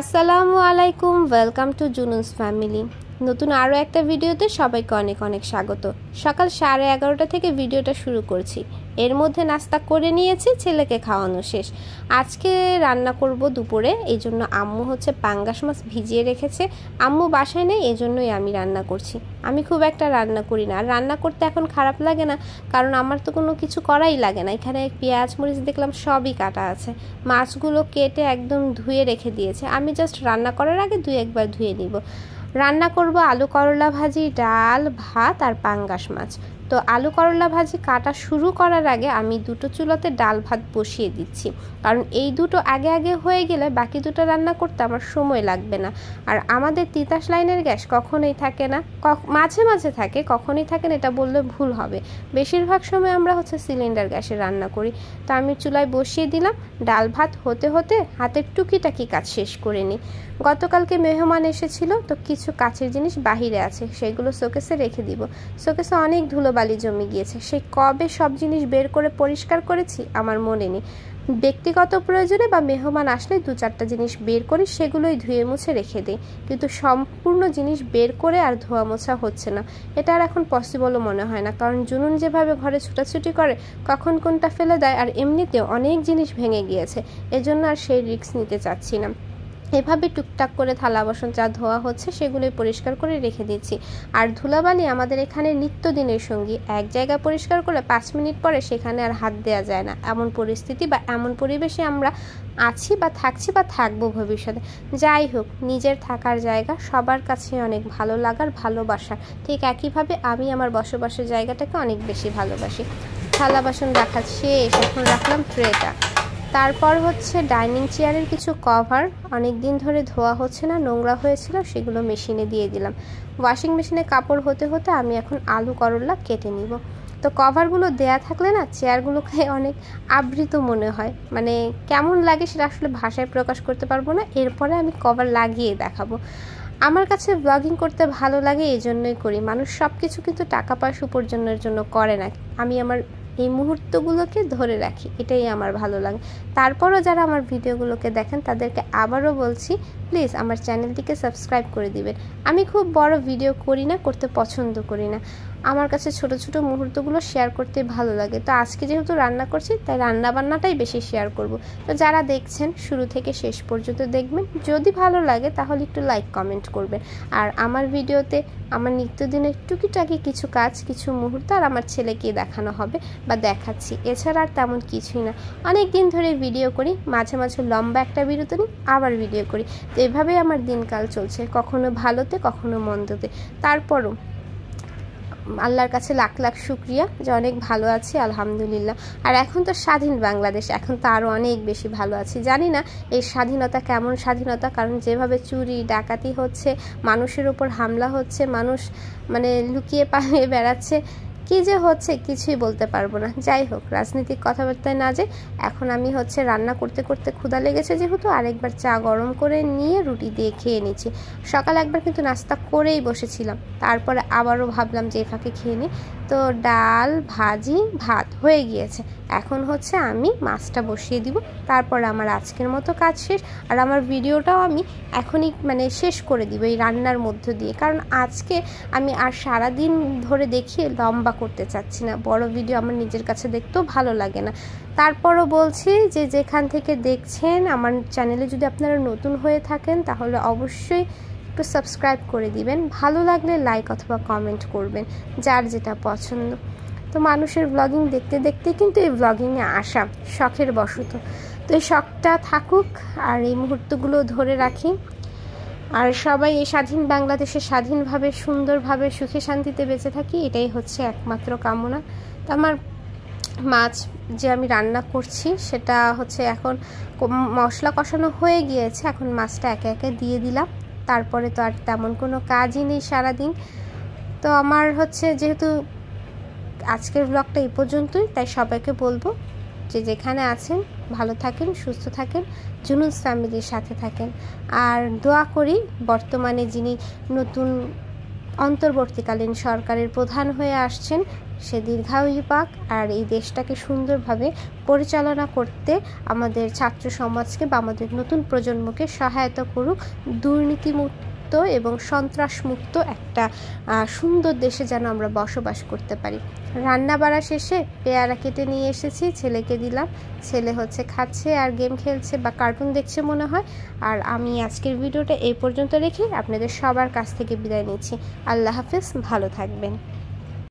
আসসালামু আলাইকুম welcome to জুনুস family নতুন আরও একটা ভিডিওতে সবাইকে অনেক অনেক স্বাগত সকাল সাড়ে এগারোটা থেকে ভিডিওটা শুরু করছি এর মধ্যে নাস্তা করে নিয়েছি ছেলেকে খাওয়ানো শেষ আজকে রান্না করব দুপুরে এই জন্য আম্মু হচ্ছে পাঙ্গাস মাছ ভিজিয়ে রেখেছে আম্মু বাসায় নেই এই জন্যই আমি রান্না করছি আমি খুব একটা রান্না করি না আর রান্না করতে এখন খারাপ লাগে না কারণ আমার তো কোনো কিছু করাই লাগে না এখানে পেঁয়াজ মরিচ দেখলাম সবই কাটা আছে মাছগুলো কেটে একদম ধুয়ে রেখে দিয়েছে আমি জাস্ট রান্না করার আগে দুই একবার ধুয়ে নিব রান্না করব আলু করলা ভাজি ডাল ভাত আর পাঙ্গাস মাছ তো আলু করলা ভাজি কাটা শুরু করার আগে আমি দুটো চুলাতে ডাল ভাত বসিয়ে দিচ্ছি কারণ এই দুটো আগে আগে হয়ে গেলে বাকি দুটো রান্না করতে আমার সময় লাগবে না আর আমাদের তিতাস লাইনের গ্যাস কখনোই থাকে না মাঝে মাঝে থাকে কখনোই থাকে না এটা বললে ভুল হবে বেশিরভাগ সময় আমরা হচ্ছে সিলিন্ডার গ্যাসে রান্না করি তো আমি চুলায় বসিয়ে দিলাম ডাল ভাত হতে হতে হাতের টুকিটাকি কাজ শেষ করে নিই গতকালকে মেহমান এসেছিল তো কিছু কাছের জিনিস বাহিরে আছে সেগুলো শোকেসে রেখে দিব শোকেসে অনেক ধুলো বালি জমে গিয়েছে সে কবে সব জিনিস বের করে পরিষ্কার করেছি আমার মনে নেই ব্যক্তিগত প্রয়োজনে বা মেহমান আসলে দু চারটা জিনিস বের করে সেগুলোই ধুয়ে মুছে রেখে দিই কিন্তু সম্পূর্ণ জিনিস বের করে আর ধোয়া মোছা হচ্ছে না এটা আর এখন পসিবলও মনে হয় না কারণ জুনুন যেভাবে ঘরে ছুটাছুটি করে কখন কোনটা ফেলে দেয় আর এমনিতেও অনেক জিনিস ভেঙে গিয়েছে এজন্য আর সেই রিস্ক নিতে চাচ্ছি না এভাবে টুকটাক করে থালা বাসন যা ধোয়া হচ্ছে সেগুলো পরিষ্কার করে রেখে দিচ্ছি আর ধুলাবালি আমাদের এখানে নিত্যদিনের সঙ্গী এক জায়গা পরিষ্কার করে পাঁচ মিনিট পরে সেখানে আর হাত দেওয়া যায় না এমন পরিস্থিতি বা এমন পরিবেশে আমরা আছি বা থাকছি বা থাকবো ভবিষ্যতে যাই হোক নিজের থাকার জায়গা সবার কাছে অনেক ভালো লাগার ভালোবাসার ঠিক একইভাবে আমি আমার বসবাসের জায়গাটাকে অনেক বেশি ভালোবাসি থালা বাসন রাখা শেষ এখন রাখলাম ট্রেটা তারপর হচ্ছে ডাইনিং চেয়ারের কিছু কভার অনেক দিন ধরে ধোয়া হচ্ছে না নোংরা হয়েছিল সেগুলো মেশিনে দিয়ে দিলাম ওয়াশিং মেশিনে কাপড় হতে হতে আমি এখন আলু করল্লা কেটে নিব তো কভারগুলো দেয়া থাকলে না চেয়ারগুলোকে অনেক আবৃত মনে হয় মানে কেমন লাগে সেটা আসলে ভাষায় প্রকাশ করতে পারবো না এরপরে আমি কভার লাগিয়ে দেখাবো আমার কাছে ব্লগিং করতে ভালো লাগে এই জন্যই করি মানুষ সব কিছু কিন্তু টাকা পয়সা উপার্জনের জন্য করে না আমি আমার এই মুহূর্তগুলোকে ধরে রাখি এটাই আমার ভালো লাগে তারপরও যারা আমার ভিডিওগুলোকে দেখেন তাদেরকে আবারও বলছি প্লিজ আমার চ্যানেলটিকে সাবস্ক্রাইব করে দিবেন আমি খুব বড় ভিডিও করি না করতে পছন্দ করি না আমার কাছে ছোট ছোট মুহূর্তগুলো শেয়ার করতে ভালো লাগে তো আজকে যেহেতু রান্না করছি তাই রান্না বান্নাটাই বেশি শেয়ার করব তো যারা দেখছেন শুরু থেকে শেষ পর্যন্ত দেখবেন যদি ভালো লাগে তাহলে একটু লাইক কমেন্ট করবেন আর আমার ভিডিওতে আমার নিত্যদিনের টুকিটাকি কিছু কাজ কিছু মুহূর্ত আর আমার ছেলেকে দেখানো হবে বা দেখাচ্ছি এছাড়া আর তেমন কিছুই না অনেক দিন ধরে ভিডিও করি মাঝে মাঝে লম্বা একটা বিরতি নিই আবার ভিডিও করি তো এভাবেই আমার দিনকাল চলছে কখনো ভালোতে কখনো মন্দতে তারপরও আল্লাহর কাছে লাখ লাখ শুক্রিয়া যে অনেক ভালো আছি আলহামদুলিল্লাহ আর এখন তো স্বাধীন বাংলাদেশ এখন তো আরও অনেক বেশি ভালো আছি জানি না এই স্বাধীনতা কেমন স্বাধীনতা কারণ যেভাবে চুরি ডাকাতি হচ্ছে মানুষের ওপর হামলা হচ্ছে মানুষ মানে লুকিয়ে পালিয়ে বেড়াচ্ছে কি যে হচ্ছে কিছুই বলতে পারবো না যাই হোক রাজনৈতিক কথাবার্তায় না যে এখন আমি হচ্ছে রান্না করতে করতে ক্ষুধা লেগেছে যেহেতু আরেকবার চা গরম করে নিয়ে রুটি দিয়ে খেয়ে নিচ্ছি সকালে একবার কিন্তু নাস্তা করেই বসেছিলাম তারপরে আবারও ভাবলাম যে এফাকে খেয়ে নিই তো ডাল ভাজি ভাত হয়ে গিয়েছে এখন হচ্ছে আমি মাছটা বসিয়ে দিব তারপর আমার আজকের মতো কাজ শেষ আর আমার ভিডিওটাও আমি এখনই মানে শেষ করে দিব এই রান্নার মধ্য দিয়ে কারণ আজকে আমি আর সারা দিন ধরে দেখিয়ে লম্বা করতে চাচ্ছি না বড় ভিডিও আমার নিজের কাছে দেখতেও ভালো লাগে না তারপরও বলছি যে যেখান থেকে দেখছেন আমার চ্যানেলে যদি আপনারা নতুন হয়ে থাকেন তাহলে অবশ্যই একটু সাবস্ক্রাইব করে দিবেন ভালো লাগলে লাইক অথবা কমেন্ট করবেন যার যেটা পছন্দ তো মানুষের ব্লগিং দেখতে দেখতে কিন্তু এই ব্লগিংয়ে আসা শখের বশত তো এই শখটা থাকুক আর এই মুহূর্তগুলো ধরে রাখি আর সবাই এই স্বাধীন বাংলাদেশে স্বাধীনভাবে সুন্দরভাবে সুখে শান্তিতে বেঁচে থাকি এটাই হচ্ছে একমাত্র কামনা তো আমার মাছ যে আমি রান্না করছি সেটা হচ্ছে এখন মশলা কষানো হয়ে গিয়েছে এখন মাছটা একে একে দিয়ে দিলাম তারপরে তো আর তেমন কোনো কাজই নেই সারাদিন তো আমার হচ্ছে যেহেতু আজকের ব্লগটা এই পর্যন্তই তাই সবাইকে বলবো যে যেখানে আছেন ভালো থাকেন সুস্থ থাকেন জুনুন ফ্যামিলির সাথে থাকেন আর দোয়া করি বর্তমানে যিনি নতুন অন্তর্বর্তীকালীন সরকারের প্রধান হয়ে আসছেন সে দীর্ঘায়ু পাক আর এই দেশটাকে সুন্দরভাবে পরিচালনা করতে আমাদের ছাত্র সমাজকে বা আমাদের নতুন প্রজন্মকে সহায়তা করুক দুর্নীতিমুক্ত মুক্ত এবং সন্ত্রাস মুক্ত একটা সুন্দর দেশে যেন আমরা বসবাস করতে পারি রান্না বাড়া শেষে পেয়ারা কেটে নিয়ে এসেছি ছেলেকে দিলাম ছেলে হচ্ছে খাচ্ছে আর গেম খেলছে বা কার্টুন দেখছে মনে হয় আর আমি আজকের ভিডিওটা এই পর্যন্ত রেখে আপনাদের সবার কাছ থেকে বিদায় নিচ্ছি আল্লাহ হাফেজ ভালো থাকবেন